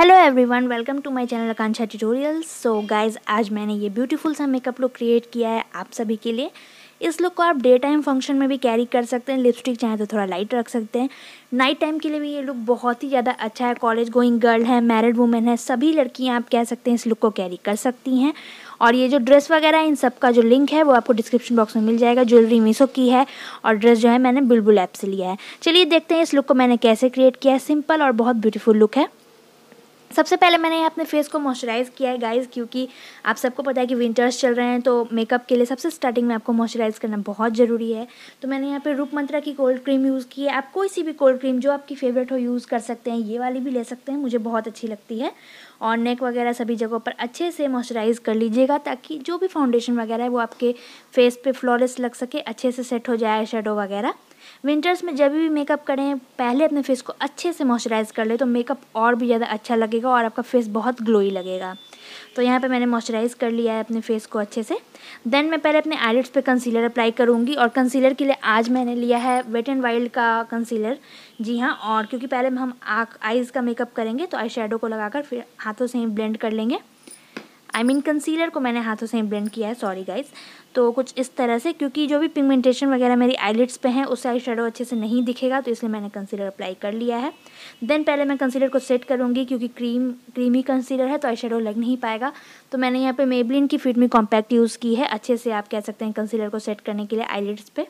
hello everyone welcome to my channel Akanksha tutorials so guys आज मैंने ये ब्यूटीफुल सा मेकअप लुक क्रिएट किया है आप सभी के लिए इस लुक को आप डे टाइम फंक्शन में भी कैरी कर सकते हैं लिपस्टिक चाहे तो थोड़ा लाइट रख सकते हैं नाइट टाइम के लिए भी ये लुक बहुत ही ज़्यादा अच्छा है कॉलेज गोइंग गर्ल है मैरिड वुमेन है सभी लड़कियाँ आप कह सकते हैं इस लुक को कैरी कर सकती हैं और ये जो ड्रेस वगैरह है इन सब का जो लिंक है वो आपको डिस्क्रिप्शन बॉक्स में मिल जाएगा ज्वेलरी मीसो की है और ड्रेस जो है मैंने बुलबुल ऐप से लिया है चलिए देखते हैं इस लुक को मैंने कैसे क्रिएट किया है सिंपल और बहुत ब्यूटीफुल लुक है सबसे पहले मैंने यहाँ अपने फेस को मॉइस्चराइज़ किया है गाइस क्योंकि आप सबको पता है कि विंटर्स चल रहे हैं तो मेकअप के लिए सबसे स्टार्टिंग में आपको मॉइस्चराइज़ करना बहुत ज़रूरी है तो मैंने यहाँ पे रूप मंत्रा की कोल्ड क्रीम यूज़ की है आप कोई सी भी कोल्ड क्रीम जो आपकी फेवरेट हो यूज़ कर सकते हैं ये वाली भी ले सकते हैं मुझे बहुत अच्छी लगती है और नेक वगैरह सभी जगहों पर अच्छे से मॉइस्चराइज़ कर लीजिएगा ताकि जो भी फाउंडेशन वगैरह है वो आपके फेस पर फ्लॉलेस लग सके अच्छे से सेट हो जाए शेडो वगैरह विंटर्स में जब भी मेकअप करें पहले अपने फेस को अच्छे से मॉइस्चराइज़ कर ले तो मेकअप और भी ज़्यादा अच्छा लगेगा और आपका फेस बहुत ग्लोई लगेगा तो यहाँ पे मैंने मॉइस्चराइज़ कर लिया है अपने फेस को अच्छे से देन मैं पहले अपने आईलेट्स पे कंसीलर अप्लाई करूँगी और कंसीलर के लिए आज मैंने लिया है वेट एंड वाइल्ड का कंसीलर जी हाँ और क्योंकि पहले हम आँख आइज़ का मेकअप करेंगे तो आई को लगाकर फिर हाथों से ही ब्लेंड कर लेंगे आई मीन कंसीलर को मैंने हाथों से ब्लेंड किया है सॉरी गाइज तो कुछ इस तरह से क्योंकि जो भी पिगमेंटेशन वगैरह मेरी आईलिट्स पे हैं उससे आई शेडो अच्छे से नहीं दिखेगा तो इसलिए मैंने कंसीलर अप्लाई कर लिया है देन पहले मैं कंसीलर को सेट करूँगी क्योंकि क्रीम क्रीमी कंसीलर है तो आई शेडो लग नहीं पाएगा तो मैंने यहाँ पे मेबलिन की फिटमी कॉम्पैक्ट यूज़ की है अच्छे से आप कह सकते हैं कंसीलर को सेट करने के लिए आईलिट्स पर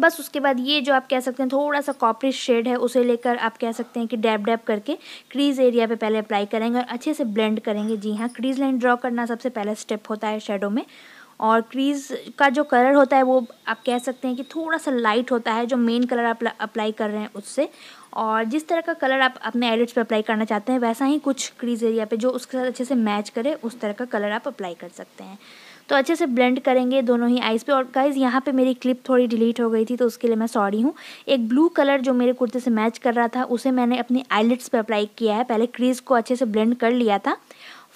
बस उसके बाद ये जो आप कह सकते हैं थोड़ा सा कॉपरी शेड है उसे लेकर आप कह सकते हैं कि डैप डैप करके क्रीज़ एरिया पे पहले अप्लाई करेंगे और अच्छे से ब्लेंड करेंगे जी हाँ क्रीज़ लाइन ड्रॉ करना सबसे पहला स्टेप होता है शेडो में और क्रीज़ का जो कलर होता है वो आप कह सकते हैं कि थोड़ा सा लाइट होता है जो मेन कलर आप अप्लाई कर रहे हैं उससे और जिस तरह का कलर आप अपने एडिट्स पे अप्लाई करना चाहते हैं वैसा ही कुछ क्रीज़ एरिया पे जो उसके साथ अच्छे से मैच करे उस तरह का कलर आप अप्लाई कर सकते हैं तो अच्छे से ब्लेंड करेंगे दोनों ही आइज़ पे और गाइज़ यहाँ पे मेरी क्लिप थोड़ी डिलीट हो गई थी तो उसके लिए मैं सॉरी हूँ एक ब्लू कलर जो मेरे कुर्ते से मैच कर रहा था उसे मैंने अपने आईलेट्स पर अप्लाई किया है पहले क्रीज़ को अच्छे से ब्लेंड कर लिया था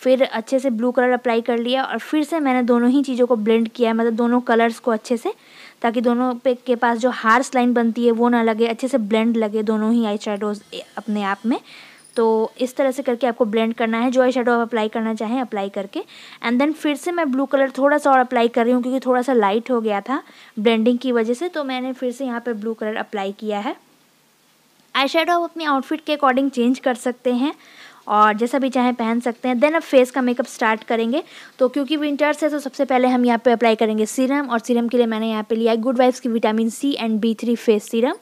फिर अच्छे से ब्लू कलर अप्लाई कर लिया और फिर से मैंने दोनों ही चीज़ों को ब्लेंड किया है मतलब दोनों कलर्स को अच्छे से ताकि दोनों पे के पास जो हार्स लाइन बनती है वो ना लगे अच्छे से ब्लेंड लगे दोनों ही आई अपने आप में तो इस तरह से करके आपको ब्लेंड करना है जो आई शेडो आप अप्लाई करना चाहें अप्लाई करके एंड देन फिर से मैं ब्लू कलर थोड़ा सा और अप्लाई कर रही हूँ क्योंकि थोड़ा सा लाइट हो गया था ब्लेंडिंग की वजह से तो मैंने फिर से यहाँ पर ब्लू कलर अप्लाई किया है आई शेडो आप अपनी आउटफिट के अकॉर्डिंग चेंज कर सकते हैं और जैसा भी चाहें पहन सकते हैं देन अब फेस का मेकअप स्टार्ट करेंगे तो क्योंकि विंटर्स है तो सबसे पहले हम यहाँ पे अप्लाई करेंगे सीरम और सीरम के लिए मैंने यहाँ पे लिया है गुड वाइफ्स की vitamin C and B three face serum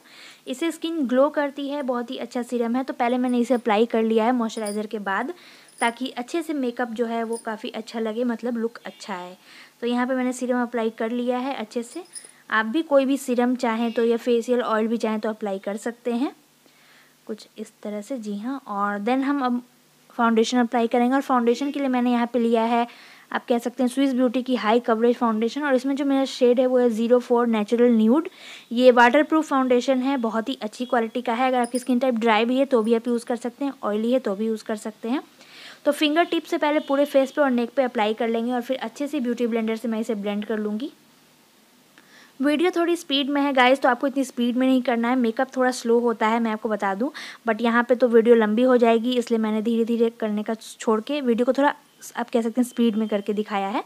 इसे स्किन ग्लो करती है बहुत ही अच्छा सीरम है तो पहले मैंने इसे अप्लाई कर लिया है मॉइस्चराइज़र के बाद ताकि अच्छे से मेकअप जो है वो काफ़ी अच्छा लगे मतलब लुक अच्छा है तो यहाँ पे मैंने सीरम अप्लाई कर लिया है अच्छे से आप भी कोई भी सीरम चाहें तो या फेसियल ऑयल भी चाहें तो अप्लाई कर सकते हैं कुछ इस तरह से जी हाँ और देन हम अब फाउंडेशन अप्लाई करेंगे और फाउंडेशन के लिए मैंने यहाँ पे लिया है आप कह सकते हैं स्विस ब्यूटी की हाई कवरेज फाउंडेशन और इसमें जो मेरा शेड है वो है जीरो फोर नेचुरल न्यूड ये वाटर प्रूफ फाउंडेशन है बहुत ही अच्छी क्वालिटी का है अगर आपकी स्किन टाइप ड्राई भी है तो भी आप यूज़ कर सकते हैं ऑयली है तो भी यूज़ कर सकते हैं तो फिंगर टिप से पहले पूरे फेस पर और नेक पर अप्लाई कर लेंगे और फिर अच्छे से ब्यूटी ब्लेंडर से मैं इसे ब्लेंड कर लूँगी वीडियो थोड़ी स्पीड में है गाइस तो आपको इतनी स्पीड में नहीं करना है मेकअप थोड़ा स्लो होता है मैं आपको बता दूं बट यहाँ पे तो वीडियो लंबी हो जाएगी इसलिए मैंने धीरे धीरे करने का छोड़ के वीडियो को थोड़ा आप कह सकते हैं स्पीड में करके दिखाया है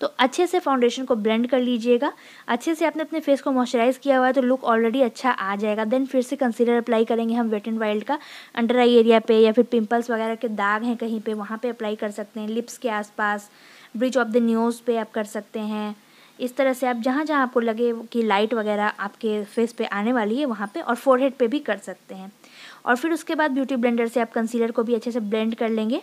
तो अच्छे से फाउंडेशन को ब्लेंड कर लीजिएगा अच्छे से आपने अपने फेस को मॉइस्चराइज़ किया हुआ है तो लुक ऑलरेडी अच्छा आ जाएगा देन फिर से कंसीलर अप्लाई करेंगे हम वेट एंड वाइल्ड का अंडर आई एरिया पे या फिर पिंपल्स वगैरह के दाग हैं कहीं पे वहाँ पे अप्लाई कर सकते हैं लिप्स के आसपास ब्रिज ऑफ द न्यूज़ पे आप कर सकते हैं इस तरह से आप जहाँ जहाँ आपको लगे कि लाइट वगैरह आपके फेस पर आने वाली है वहाँ पर और फोरहेड पर भी कर सकते हैं और फिर उसके बाद ब्यूटी ब्लेंडर से आप कंसीलर को भी अच्छे से ब्लेंड कर लेंगे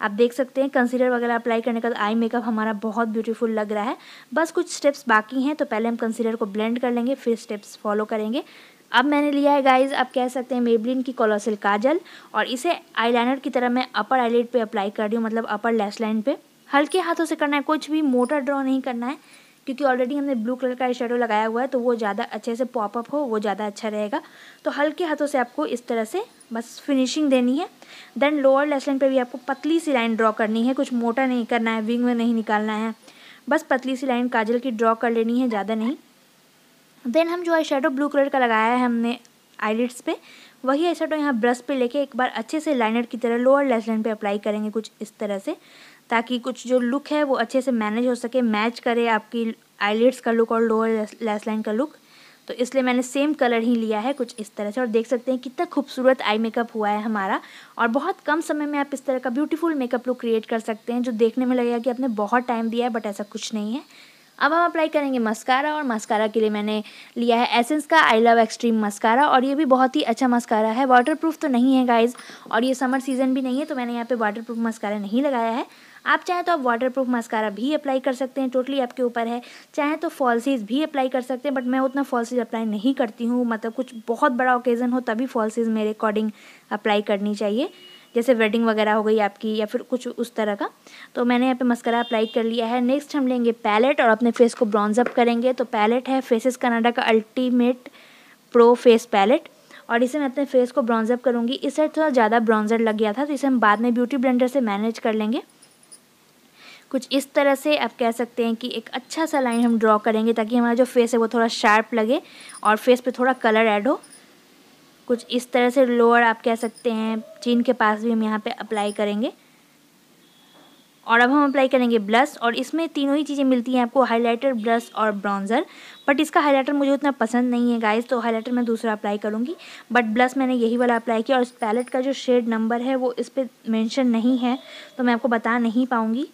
आप देख सकते हैं कंसीलर वगैरह अप्लाई करने का आई मेकअप हमारा बहुत ब्यूटीफुल लग रहा है बस कुछ स्टेप्स बाकी हैं तो पहले हम कंसीलर को ब्लेंड कर लेंगे फिर स्टेप्स फॉलो करेंगे अब मैंने लिया है गाइज आप कह सकते हैं मेबलिन की कोलोसिल काजल और इसे आईलाइनर की तरह मैं अपर आईलेट पे अप्लाई कर रही हूँ मतलब अपर लेस लाइन पे हल्के हाथों से करना है कुछ भी मोटर ड्रॉ नहीं करना है क्योंकि ऑलरेडी हमने ब्लू कलर का शेडो लगाया हुआ है तो वो ज़्यादा अच्छे से पॉपअप हो वो ज़्यादा अच्छा रहेगा तो हल्के हाथों से आपको इस तरह से बस फिनिशिंग देनी है देन लोअर लेस लाइन पर भी आपको पतली सी लाइन ड्रॉ करनी है कुछ मोटा नहीं करना है विंग में नहीं निकालना है बस पतली सी लाइन काजल की ड्रॉ कर लेनी है ज़्यादा नहीं देन हम जो आई शेडो ब्लू कलर का लगाया है हमने आईलिट्स पे वही आई शेडो यहाँ ब्रश पे लेके एक बार अच्छे से लाइनर की तरह लोअर लेस लाइन पर अप्लाई करेंगे कुछ इस तरह से ताकि कुछ जो लुक है वो अच्छे से मैनेज हो सके मैच करे आपकी आईलिट्स का लुक और लोअर लेस लाइन का लुक तो इसलिए मैंने सेम कलर ही लिया है कुछ इस तरह से और देख सकते हैं कितना खूबसूरत आई मेकअप हुआ है हमारा और बहुत कम समय में आप इस तरह का ब्यूटीफुल मेकअप लुक क्रिएट कर सकते हैं जो देखने में लगेगा कि आपने बहुत टाइम दिया है बट ऐसा कुछ नहीं है अब हम अप्लाई करेंगे मस्कारा और मस्कारा के लिए मैंने लिया है एसेंस का आई लव एक्सट्रीम मस्कारा और ये भी बहुत ही अच्छा मस्कारा है वाटरप्रूफ तो नहीं है गाइज और ये समर सीज़न भी नहीं है तो मैंने यहाँ पे वाटरप्रूफ मस्कारा नहीं लगाया है आप चाहें तो आप वाटर प्रूफ मस्कारा भी अप्लाई कर सकते हैं टोटली आपके ऊपर है चाहें तो फॉल्सीज भी अप्लाई कर सकते हैं बट मैं उतना फॉल्सीज अप्लाई नहीं करती हूँ मतलब कुछ बहुत बड़ा ओकेज़न हो तभी फॉल्सीज मेरे अकॉर्डिंग अप्लाई करनी चाहिए जैसे वेडिंग वगैरह हो गई आपकी या फिर कुछ उस तरह का तो मैंने यहाँ पे मस्करा अप्लाई कर लिया है नेक्स्ट हम लेंगे पैलेट और अपने फेस को ब्रॉन्जअप करेंगे तो पैलेट है फेसेस कनाडा का अल्टीमेट प्रो फेस पैलेट और इसे मैं अपने फेस को ब्रॉन्जअप करूँगी इस साइड थोड़ा ज़्यादा ब्रॉन्जर लग गया था तो इसे हम बाद में ब्यूटी ब्लेंडर से मैनेज कर लेंगे कुछ इस तरह से आप कह सकते हैं कि एक अच्छा सा लाइन हम ड्रॉ करेंगे ताकि हमारा जो फेस है वो थोड़ा शार्प लगे और फेस पे थोड़ा कलर ऐड हो कुछ इस तरह से लोअर आप कह सकते हैं चीन के पास भी हम यहाँ पे अप्लाई करेंगे और अब हम अप्लाई करेंगे ब्लश और इसमें तीनों ही चीज़ें मिलती हैं आपको हाईलाइटर ब्लश और ब्राउन्ज़र बट इसका हाईलाइटर मुझे उतना पसंद नहीं है गाइस तो हाईलाइटर मैं दूसरा अप्लाई करूँगी बट ब्लश मैंने यही वाला अप्लाई किया और इस पैलेट का जो शेड नंबर है वो इस पर मैंशन नहीं है तो मैं आपको बता नहीं पाऊँगी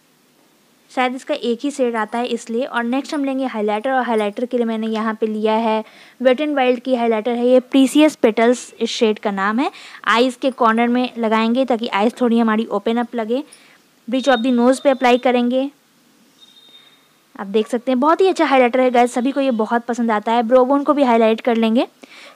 शायद इसका एक ही शेड आता है इसलिए और नेक्स्ट हम लेंगे हाइलाइटर और हाइलाइटर के लिए मैंने यहाँ पे लिया है वेट एंड वाइल्ड की हाइलाइटर है ये प्रीसियस पेटल्स इस शेड का नाम है आइज़ के कॉर्नर में लगाएंगे ताकि आइज़ थोड़ी हमारी ओपन अप लगे ब्रिच ऑफ द नोज़ पे अप्लाई करेंगे आप देख सकते हैं बहुत ही अच्छा हाईलाइटर है गैस सभी को ये बहुत पसंद आता है ब्रोबोन को भी हाईलाइट कर लेंगे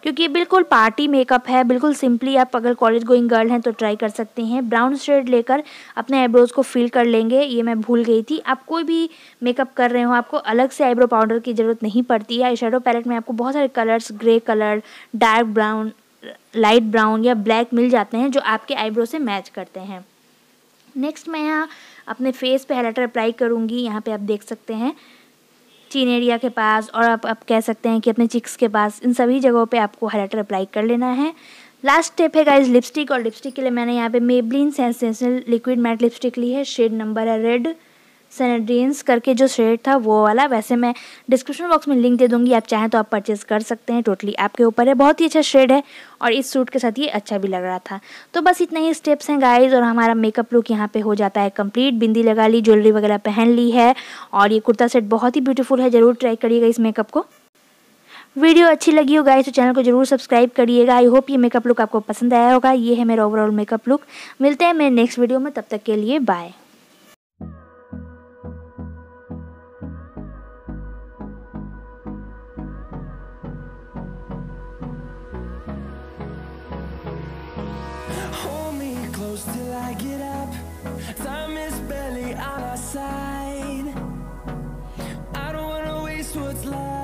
क्योंकि ये बिल्कुल पार्टी मेकअप है बिल्कुल सिंपली आप अगर कॉलेज गोइंग गर्ल हैं तो ट्राई कर सकते हैं ब्राउन शेड लेकर अपने आईब्रोज़ को फिल कर लेंगे ये मैं भूल गई थी आप कोई भी मेकअप कर रहे हो आपको अलग से आईब्रो पाउडर की ज़रूरत नहीं पड़ती है शेडो पैलेट में आपको बहुत सारे colours grey colour dark brown light brown या ब्लैक मिल जाते हैं जो आपके आईब्रो से मैच करते हैं नेक्स्ट मैं यहाँ अपने फेस पे हाईलाइटर अप्लाई करूँगी यहाँ पे आप देख सकते हैं चीन एरिया के पास और आप आप कह सकते हैं कि अपने चिक्स के पास इन सभी जगहों पे आपको हाईलाइटर अप्लाई कर लेना है लास्ट स्टेप है गाइज लिपस्टिक और लिपस्टिक के लिए मैंने यहाँ पे Maybelline sensational liquid matte lipstick ली है शेड नंबर है रेड सेनेड्रीन्स करके जो शेड था वो वाला वैसे मैं डिस्क्रिप्शन बॉक्स में लिंक दे दूँगी आप चाहें तो आप परचेज़ कर सकते हैं टोटली आपके ऊपर है बहुत ही अच्छा शेड है और इस सूट के साथ ये अच्छा भी लग रहा था तो बस इतना ही स्टेप्स हैं गाइज और हमारा मेकअप लुक यहाँ पे हो जाता है कंप्लीट बिंदी लगा ली ज्वेलरी वगैरह पहन ली है और ये कुर्ता सेट बहुत ही ब्यूटीफुल है ज़रूर ट्राई करिएगा इस मेकअप को वीडियो अच्छी लगी हो गाइस तो चैनल को जरूर सब्सक्राइब करिएगा आई होप ये मेकअप लुक आपको पसंद आया होगा ये है मेरा ओवरऑल मेकअप लुक मिलते हैं मेरे नेक्स्ट वीडियो में तब तक के लिए bye Hold me close till I get up Time is barely on our side I don't wanna waste what's left